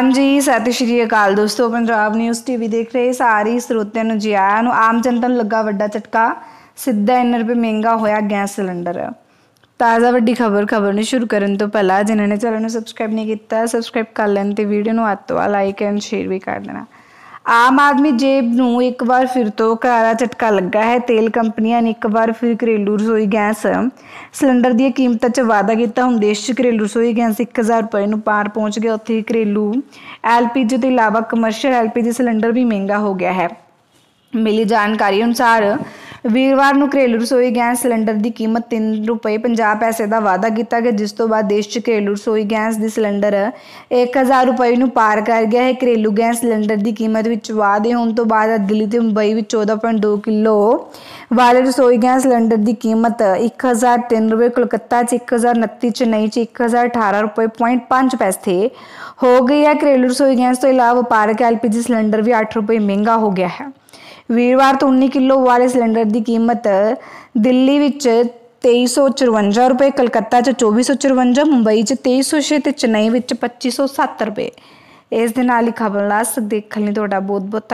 ਹਾਂਜੀ ਸਤਿ ਸ਼੍ਰੀ ਅਕਾਲ ਦੋਸਤੋ ਪੰਜਾਬ ਨਿਊਜ਼ ਟੀਵੀ ਦੇਖ ਰਹੇ ਸਾਰੇ ਸਰੋਤਿਆਂ ਨੂੰ ਜੀ ਆਇਆਂ ਨੂੰ ਆਮ ਜਨਤਾ ਨੂੰ ਲੱਗਾ ਵੱਡਾ ਝਟਕਾ ਸਿੱਧਾ 1 ਰੁਪਏ ਮਹਿੰਗਾ ਹੋਇਆ ਗੈਸ ਸਿਲੰਡਰ ਤਾਜ਼ਾ ਵੱਡੀ ਖਬਰ ਖਬਰ ਨੂੰ ਸ਼ੁਰੂ ਕਰਨ ਤੋਂ ਪਹਿਲਾਂ ਜਿਨ੍ਹਾਂ ਨੇ ਚੈਨਲ ਨੂੰ ਸਬਸਕ੍ਰਾਈਬ ਨਹੀਂ ਕੀਤਾ ਸਬਸਕ੍ਰਾਈਬ ਕਰ ਲੈਣ ਤੇ ਵੀਡੀਓ ਨੂੰ ਅੱਤਵਾ ਤੋਂ ਲਾਈਕ ਐਂਡ ਸ਼ੇਅਰ ਵੀ ਕਰ ਦੇਣਾ ਆਮ ਆਦਮੀ ਜੇਬ ਨੂੰ ਇੱਕ ਵਾਰ ਫਿਰ ਤੋਂ ਕਰਾਰਾ ਝਟਕਾ ਲੱਗਾ ਹੈ ਤੇਲ ਕੰਪਨੀਆਂ ਨੇ ਇੱਕ ਵਾਰ ਫਿਰ ਘਰੇਲੂ ਰਸੋਈ ਗੈਸ ਸਿਲੰਡਰ ਦੀਆਂ ਕੀਮਤਾਂ 'ਚ ਵਾਅਦਾ ਕੀਤਾ ਹੁਣ ਦੇਸ਼ 'ਚ ਘਰੇਲੂ ਰਸੋਈ ਗੈਸ 1000 ਰੁਪਏ ਨੂੰ ਪਾਰ ਪਹੁੰਚ ਗਿਆ ਉੱਥੇ ਘਰੇਲੂ ਐਲਪੀਜੀ ਤੋਂ ਇਲਾਵਾ ਕਮਰਸ਼ੀਅਲ ਐਲਪੀਜੀ ਸਿਲੰਡਰ ਵੀ ਮਹਿੰਗਾ ਹੋ ਗਿਆ ਹੈ ਮਿਲੀ ਜਾਣਕਾਰੀ ਅਨੁਸਾਰ ਵੀਰਵਾਰ ਨੂੰ ਘਰੇਲੂ ਰਸੋਈ ਗੈਸ ਸਿਲੰਡਰ ਦੀ ਕੀਮਤ 3 ਰੁਪਏ 50 ਪੈਸੇ ਦਾ ਵਾਅਦਾ ਕੀਤਾ ਗਿਆ ਜਿਸ ਤੋਂ ਬਾਅਦ ਦੇਸ਼ 'ਚ ਘਰੇਲੂ ਰਸੋਈ ਗੈਸ ਦੀ ਸਿਲੰਡਰ 1000 ਰੁਪਏ ਨੂੰ ਪਾਰ ਕਰ ਗਿਆ ਹੈ ਘਰੇਲੂ ਗੈਸ ਸਿਲੰਡਰ ਦੀ ਕੀਮਤ ਵਿੱਚ ਵਾਅਦੇ ਹੋਣ ਤੋਂ ਬਾਅਦ ਦਿੱਲੀ ਤੇ ਮੁੰਬਈ ਵਿੱਚ 14.2 ਕਿਲੋ ਵਾਲੇ ਰਸੋਈ ਗੈਸ ਸਿਲੰਡਰ ਦੀ ਕੀਮਤ 1003 ਰੁਪਏ ਕੋਲਕਾਤਾ 'ਚ 1029 ਚੇਨਈ 'ਚ 1018 ਰੁਪਏ 0.5 ਪੈਸੇ ਹੋ ਗਈ ਹੈ ਘਰੇਲੂ ਰਸੋਈ ਗੈਸ ਤੋਂ ਇਲਾਵਾ ਵਪਾਰਕ ਐਲਪੀਜੀ ਸਿਲੰਡਰ ਵੀ 8 ਰੁਪਏ ਮਹਿੰਗਾ ਹੋ ਗਿਆ ਹੈ ਵੀਰਵਾਰ ਤੋਂ 19 ਕਿਲੋ ਵਾਲੇ ਸਿਲੰਡਰ ਦੀ ਕੀਮਤ ਦਿੱਲੀ ਵਿੱਚ 2354 ਰੁਪਏ ਕਲਕੱਤਾ 'ਚ 2454 ਮੁੰਬਈ 'ਚ 2306 ਤੇ ਚੇਨਈ ਵਿੱਚ 2507 ਰੁਪਏ ਇਸ ਦੇ ਨਾਲ ਹੀ ਖਬਰ ਲਾਸ ਦੇਖਣ ਲਈ ਤੁਹਾਡਾ ਬਹੁਤ ਬਹੁਤ